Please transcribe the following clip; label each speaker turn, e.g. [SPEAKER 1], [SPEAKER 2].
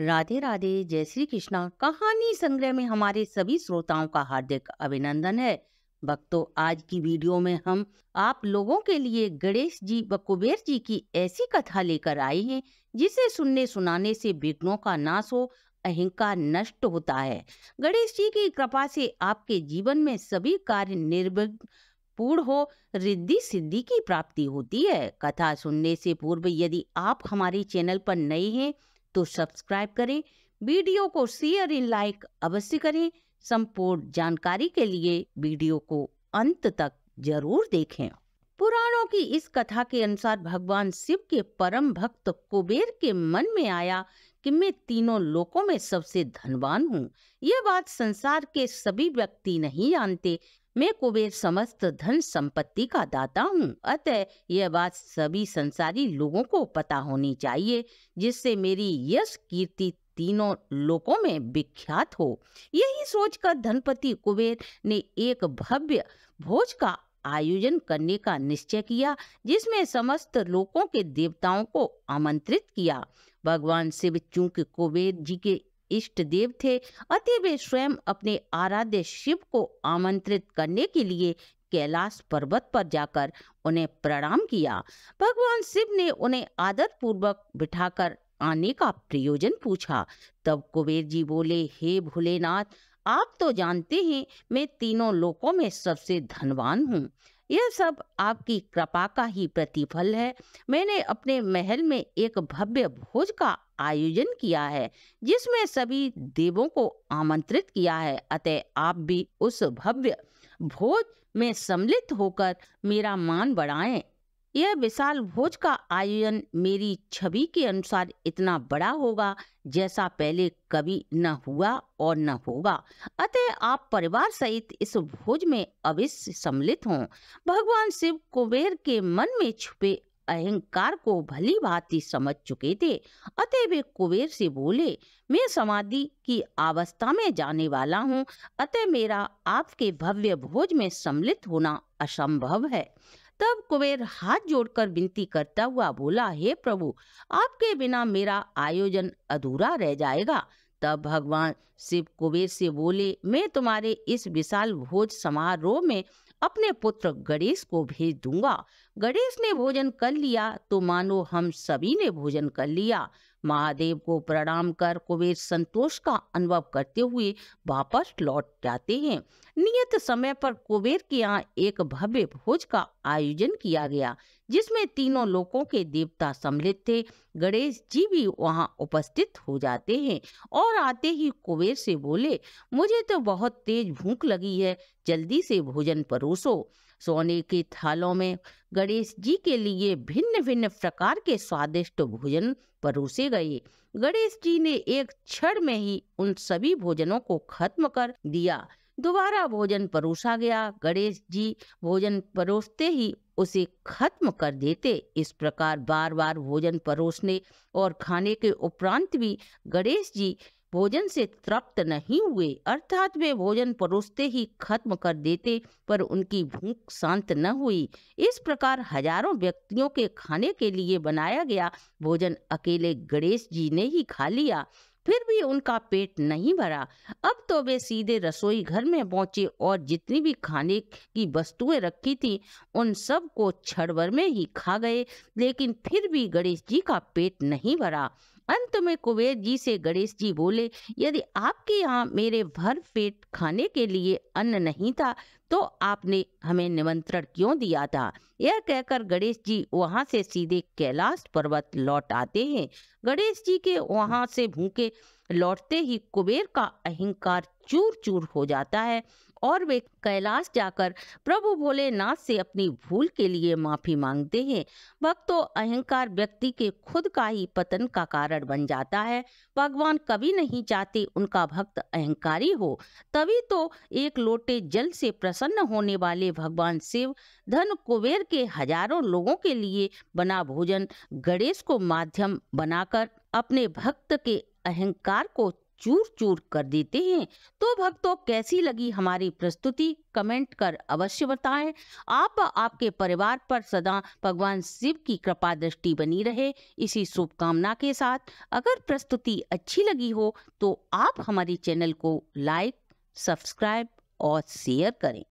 [SPEAKER 1] राधे राधे जय श्री कृष्णा कहानी संग्रह में हमारे सभी श्रोताओं का हार्दिक अभिनंदन है भक्तों आज की वीडियो में हम आप लोगों के लिए गणेश जी व कुबेर जी की ऐसी कथा लेकर आए हैं जिसे सुनने सुनाने से विघ्नों का नाश हो अहिंकार नष्ट होता है गणेश जी की कृपा से आपके जीवन में सभी कार्य निर्विघ्न पूर्ण हो रिद्धि सिद्धि की प्राप्ति होती है कथा सुनने से पूर्व यदि आप हमारे चैनल पर नए हैं तो सब्सक्राइब करें वीडियो को शेयर इन लाइक अवश्य करें संपूर्ण जानकारी के लिए वीडियो को अंत तक जरूर देखें पुराणों की इस कथा के अनुसार भगवान शिव के परम भक्त कुबेर के मन में आया कि मैं तीनों लोकों में सबसे धनवान हूँ यह बात संसार के सभी व्यक्ति नहीं जानते मैं कुबेर समस्त धन संपत्ति का दाता हूँ अतः यह बात सभी संसारी लोगों को पता होनी चाहिए जिससे मेरी यश कीर्ति तीनों लोकों में विख्यात हो यही सोचकर धनपति कुबेर ने एक भव्य भोज का आयोजन करने का निश्चय किया जिसमें समस्त लोकों के देवताओं को आमंत्रित किया भगवान शिव चूंकि कुबेर जी के इष्ट देव थे अतः वे स्वयं अपने आराध्य शिव को आमंत्रित करने के लिए कैलाश पर्वत पर जाकर उन्हें प्रणाम किया भगवान शिव ने उन्हें आदर पूर्वक बिठाकर आने का प्रयोजन पूछा तब कुबेर जी बोले हे भोलेनाथ आप तो जानते हैं मैं तीनों लोकों में सबसे धनवान हूँ यह सब आपकी कृपा का ही प्रतिफल है मैंने अपने महल में एक भव्य भोज का आयोजन किया है जिसमें सभी देवों को आमंत्रित किया है अतः आप भी उस भव्य भोज में सम्मिलित होकर मेरा मान बढ़ाएं यह विशाल भोज का आयोजन मेरी छवि के अनुसार इतना बड़ा होगा जैसा पहले कभी न हुआ और न होगा अतः आप परिवार सहित इस भोज में अवश्य सम्मिलित हों भगवान शिव कुबेर के मन में छुपे अहंकार को भली भांति समझ चुके थे अतः वे कुबेर से बोले मैं समाधि की अवस्था में जाने वाला हूँ अतः मेरा आपके भव्य भोज में सम्मिलित होना असंभव है तब कुबेर हाथ जोड़कर विनती करता हुआ बोला हे प्रभु आपके बिना मेरा आयोजन अधूरा रह जाएगा तब भगवान शिव कुबेर से बोले मैं तुम्हारे इस विशाल भोज समारोह में अपने पुत्र गणेश को भेज दूंगा गणेश ने भोजन कर लिया तो मानो हम सभी ने भोजन कर लिया महादेव को प्रणाम कर कुबेर संतोष का अनुभव करते हुए वापस लौट जाते हैं नियत समय पर कुबेर के यहाँ एक भव्य भोज का आयोजन किया गया जिसमें तीनों लोकों के देवता सम्मिलित थे गणेश जी भी वहां उपस्थित हो जाते हैं और आते ही कुबेर से बोले मुझे तो बहुत तेज भूख लगी है जल्दी से भोजन परोसो सोने के थालों में गणेश जी के लिए भिन्न भिन्न प्रकार के स्वादिष्ट भोजन परोसे गए गणेश जी ने एक क्षण में ही उन सभी भोजनों को खत्म कर दिया दोबारा भोजन परोसा गया गणेश जी भोजन परोसते ही उसे खत्म कर देते इस प्रकार बार बार भोजन परोसने और खाने के उपरांत भी गणेश जी भोजन से तृप्त नहीं हुए अर्थात वे भोजन परोसते ही खत्म कर देते पर उनकी भूख शांत न हुई इस प्रकार हजारों व्यक्तियों के खाने के लिए बनाया गया भोजन अकेले गणेश जी ने ही खा लिया फिर भी उनका पेट नहीं भरा अब तो वे सीधे रसोई घर में पहुंचे और जितनी भी खाने की वस्तुएं रखी थी उन सब को छड़वर में ही खा गए लेकिन फिर भी गणेश जी का पेट नहीं भरा अंत में कुबेर जी से गणेश जी बोले यदि आपके यहाँ मेरे भर पेट खाने के लिए अन्न नहीं था तो आपने हमें निमंत्रण क्यों दिया था यह कहकर गणेश जी वहाँ से सीधे कैलाश पर्वत लौट आते हैं गणेश जी के वहां से भूखे लौटते ही कुबेर का अहंकार चूर चूर हो जाता है और वे कैलाश जाकर प्रभु भोलेनाथ से अपनी भूल के लिए माफी मांगते हैं भक्तों तो अहंकार व्यक्ति के खुद का ही पतन का कारण बन जाता है भगवान कभी नहीं चाहते उनका भक्त अहंकारी हो तभी तो एक लोटे जल से प्रसन्न होने वाले भगवान शिव धन कुबेर के हजारों लोगों के लिए बना भोजन गणेश को माध्यम बनाकर अपने भक्त के अहंकार को चूर चूर कर देते हैं तो भक्तों कैसी लगी हमारी प्रस्तुति कमेंट कर अवश्य बताएं आप आपके परिवार पर सदा भगवान शिव की कृपा दृष्टि बनी रहे इसी शुभकामना के साथ अगर प्रस्तुति अच्छी लगी हो तो आप हमारे चैनल को लाइक सब्सक्राइब और शेयर करें